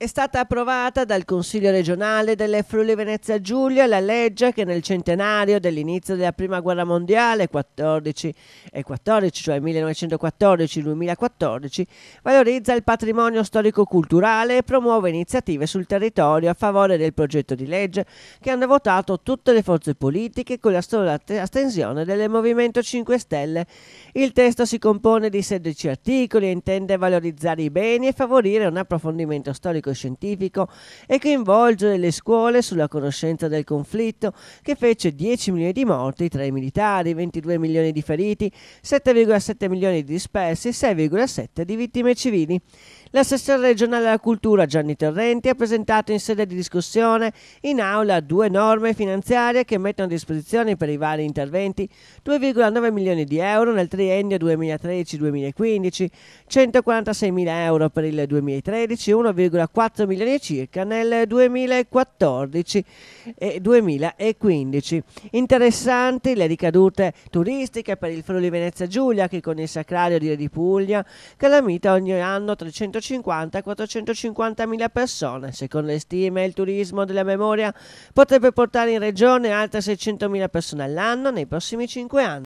È stata approvata dal Consiglio regionale delle Friuli Venezia Giulia la legge che nel centenario dell'inizio della Prima Guerra Mondiale 14 e 14, cioè 1914-2014, valorizza il patrimonio storico-culturale e promuove iniziative sul territorio a favore del progetto di legge che hanno votato tutte le forze politiche con la sola astensione del Movimento 5 Stelle. Il testo si compone di 16 articoli e intende valorizzare i beni e favorire un approfondimento storico tecnico-scientifico e coinvolgere le scuole sulla conoscenza del conflitto che fece 10 milioni di morti tra i militari, 22 milioni di feriti, 7,7 milioni di dispersi e 6,7 di vittime civili. L'assessore regionale alla cultura Gianni Torrenti ha presentato in sede di discussione in aula due norme finanziarie che mettono a disposizione per i vari interventi 2,9 milioni di euro nel triennio 2013-2015, 146 mila euro per il 2013, 1,4 milioni circa nel 2014 e 2015. Interessanti le ricadute turistiche per il Friuli Venezia Giulia che con il Sacrario di Re di Puglia calamita ogni anno 300 350 450 mila persone. Secondo le stime, il turismo della memoria potrebbe portare in regione altre 600 mila persone all'anno nei prossimi cinque anni.